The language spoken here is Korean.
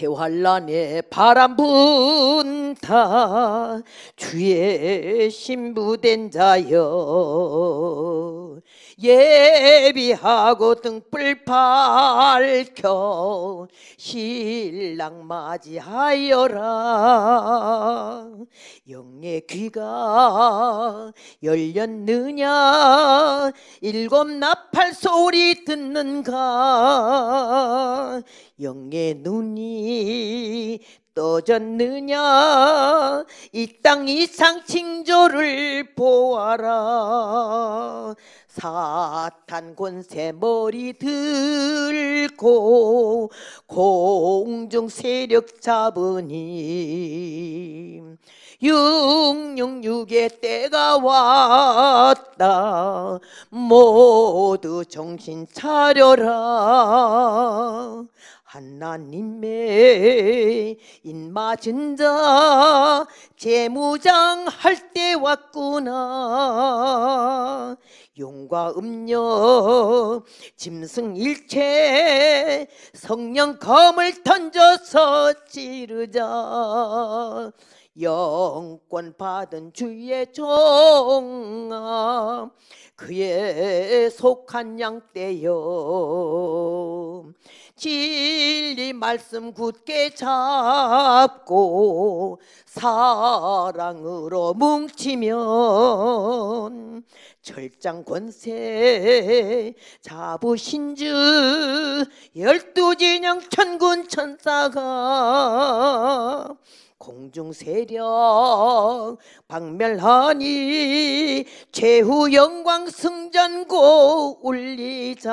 대환란에 바람 분다 주의 신부된 자여 예비하고 등불 밝혀 신랑 맞이하여라 영의 귀가 열렸느냐 일곱 나팔 소리 듣는가 영의 눈이 떠졌느냐 이 땅 이상 칭조를 보아라 사탄 권세 머리 들고 공중 세력 잡으니 666의 때가 왔다 모두 정신 차려라 하나님의 입맞은 자 재무장 할때 왔구나 용과 음료 짐승 일체 성령 검을 던져서 찌르자 영권 받은 주의 종아 그의 속한 양떼여 진리 말씀 굳게 잡고 사랑으로 뭉치면 철장 권세 잡으신 주 열두 진영 천군 천사가 공중 세력 박멸하니 최후 영광 승전고 울리자